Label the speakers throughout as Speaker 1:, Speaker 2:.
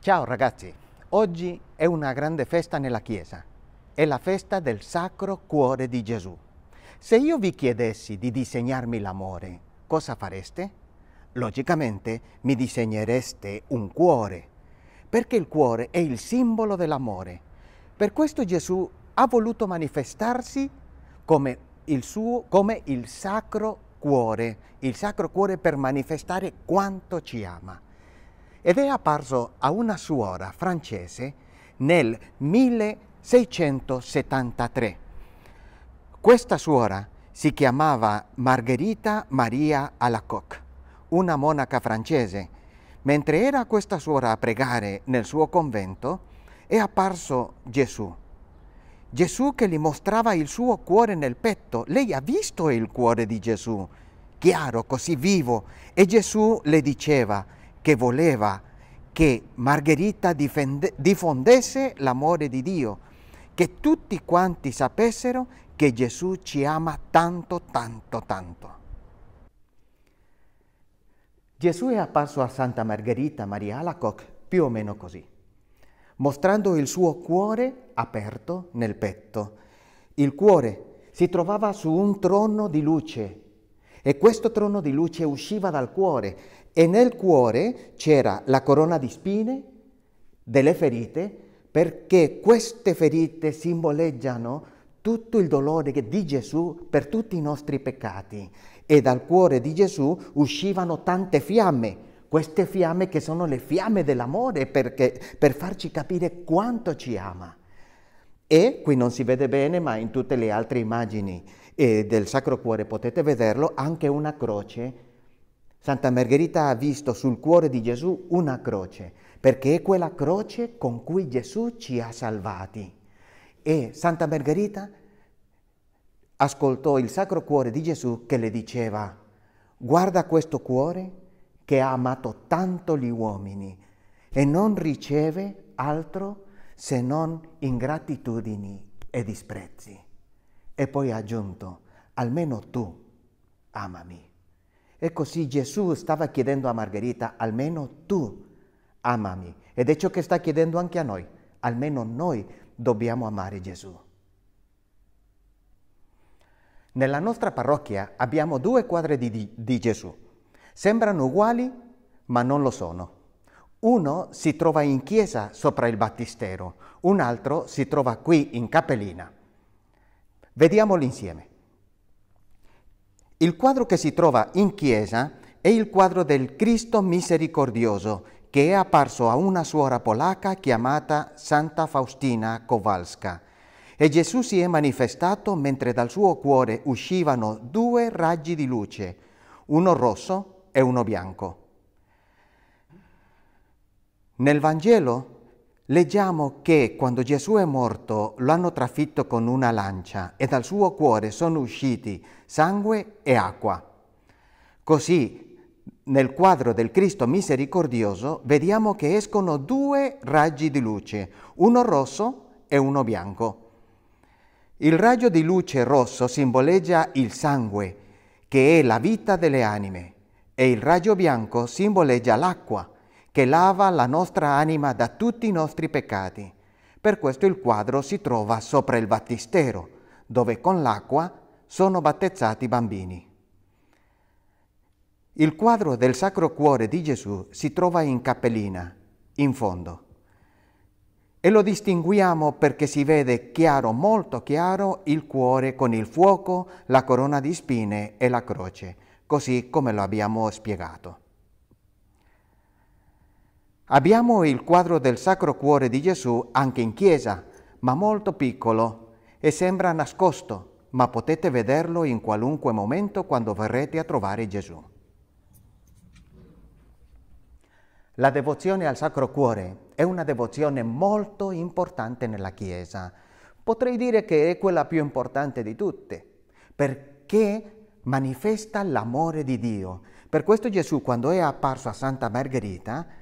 Speaker 1: Ciao ragazzi, oggi è una grande festa nella Chiesa, è la festa del Sacro Cuore di Gesù. Se io vi chiedessi di disegnarmi l'amore, cosa fareste? Logicamente mi disegnereste un cuore, perché il cuore è il simbolo dell'amore. Per questo Gesù ha voluto manifestarsi come il, suo, come il Sacro Cuore, il Sacro Cuore per manifestare quanto ci ama ed è apparso a una suora francese nel 1673. Questa suora si chiamava Margherita Maria Alacoque, una monaca francese. Mentre era questa suora a pregare nel suo convento, è apparso Gesù. Gesù che gli mostrava il suo cuore nel petto. Lei ha visto il cuore di Gesù, chiaro, così vivo. E Gesù le diceva, che voleva che Margherita difende, diffondesse l'amore di Dio, che tutti quanti sapessero che Gesù ci ama tanto, tanto, tanto. Gesù è apparso a Santa Margherita Maria Alacoque più o meno così, mostrando il suo cuore aperto nel petto. Il cuore si trovava su un trono di luce e questo trono di luce usciva dal cuore e nel cuore c'era la corona di spine, delle ferite, perché queste ferite simboleggiano tutto il dolore di Gesù per tutti i nostri peccati e dal cuore di Gesù uscivano tante fiamme, queste fiamme che sono le fiamme dell'amore perché, per farci capire quanto ci ama. E qui non si vede bene, ma in tutte le altre immagini e del Sacro Cuore, potete vederlo, anche una croce. Santa Margherita ha visto sul cuore di Gesù una croce, perché è quella croce con cui Gesù ci ha salvati. E Santa Margherita ascoltò il Sacro Cuore di Gesù che le diceva, guarda questo cuore che ha amato tanto gli uomini e non riceve altro se non ingratitudini e disprezzi e poi ha aggiunto, almeno tu amami. E così Gesù stava chiedendo a Margherita, almeno tu amami. Ed è ciò che sta chiedendo anche a noi, almeno noi dobbiamo amare Gesù. Nella nostra parrocchia abbiamo due quadri di, di, di Gesù. Sembrano uguali, ma non lo sono. Uno si trova in chiesa sopra il battistero, un altro si trova qui in cappellina. Vediamolo insieme. Il quadro che si trova in chiesa è il quadro del Cristo misericordioso che è apparso a una suora polacca chiamata Santa Faustina Kowalska. E Gesù si è manifestato mentre dal suo cuore uscivano due raggi di luce, uno rosso e uno bianco. Nel Vangelo Leggiamo che quando Gesù è morto lo hanno trafitto con una lancia e dal suo cuore sono usciti sangue e acqua. Così, nel quadro del Cristo misericordioso, vediamo che escono due raggi di luce, uno rosso e uno bianco. Il raggio di luce rosso simboleggia il sangue, che è la vita delle anime, e il raggio bianco simboleggia l'acqua, che lava la nostra anima da tutti i nostri peccati. Per questo il quadro si trova sopra il battistero, dove con l'acqua sono battezzati i bambini. Il quadro del Sacro Cuore di Gesù si trova in cappellina, in fondo, e lo distinguiamo perché si vede chiaro, molto chiaro, il cuore con il fuoco, la corona di spine e la croce, così come lo abbiamo spiegato. Abbiamo il quadro del Sacro Cuore di Gesù anche in chiesa, ma molto piccolo e sembra nascosto, ma potete vederlo in qualunque momento quando verrete a trovare Gesù. La devozione al Sacro Cuore è una devozione molto importante nella Chiesa. Potrei dire che è quella più importante di tutte, perché manifesta l'amore di Dio. Per questo Gesù, quando è apparso a Santa Margherita,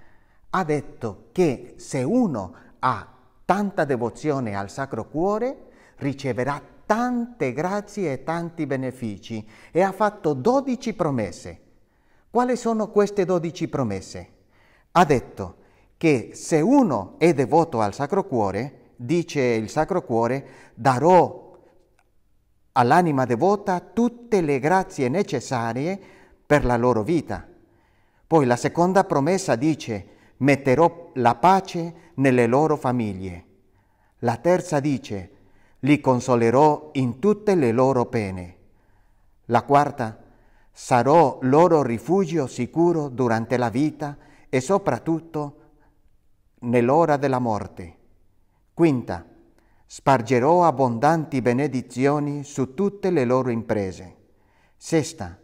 Speaker 1: ha detto che se uno ha tanta devozione al Sacro Cuore, riceverà tante grazie e tanti benefici e ha fatto 12 promesse. Quali sono queste 12 promesse? Ha detto che se uno è devoto al Sacro Cuore, dice il Sacro Cuore, darò all'anima devota tutte le grazie necessarie per la loro vita. Poi la seconda promessa dice, metterò la pace nelle loro famiglie. La terza dice, li consolerò in tutte le loro pene. La quarta, sarò loro rifugio sicuro durante la vita e soprattutto nell'ora della morte. Quinta, spargerò abbondanti benedizioni su tutte le loro imprese. Sesta,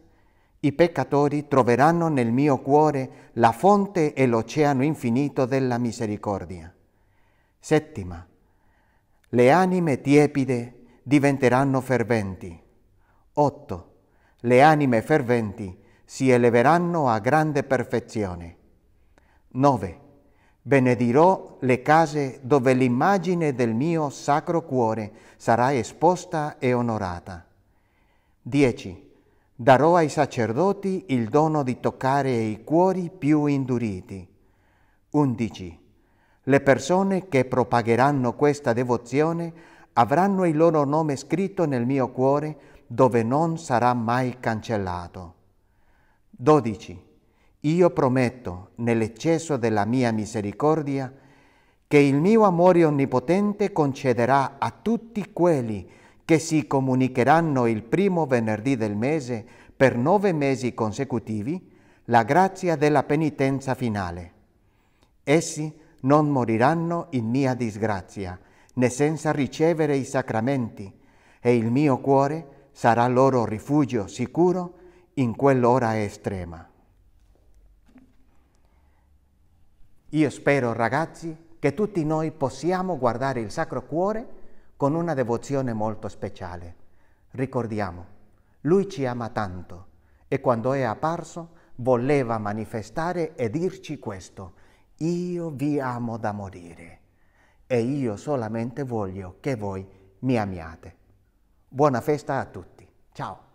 Speaker 1: i peccatori troveranno nel mio cuore la fonte e l'oceano infinito della misericordia. Settima, le anime tiepide diventeranno ferventi. Otto. Le anime ferventi si eleveranno a grande perfezione. 9. Benedirò le case dove l'immagine del mio sacro cuore sarà esposta e onorata. 10 darò ai sacerdoti il dono di toccare i cuori più induriti. 11. Le persone che propagheranno questa devozione avranno il loro nome scritto nel mio cuore dove non sarà mai cancellato. 12. Io prometto, nell'eccesso della mia misericordia, che il mio amore onnipotente concederà a tutti quelli che che si comunicheranno il primo venerdì del mese per nove mesi consecutivi la grazia della penitenza finale. Essi non moriranno in mia disgrazia, né senza ricevere i sacramenti, e il mio cuore sarà loro rifugio sicuro in quell'ora estrema. Io spero, ragazzi, che tutti noi possiamo guardare il Sacro Cuore con una devozione molto speciale. Ricordiamo, lui ci ama tanto e quando è apparso voleva manifestare e dirci questo, io vi amo da morire e io solamente voglio che voi mi amiate. Buona festa a tutti, ciao!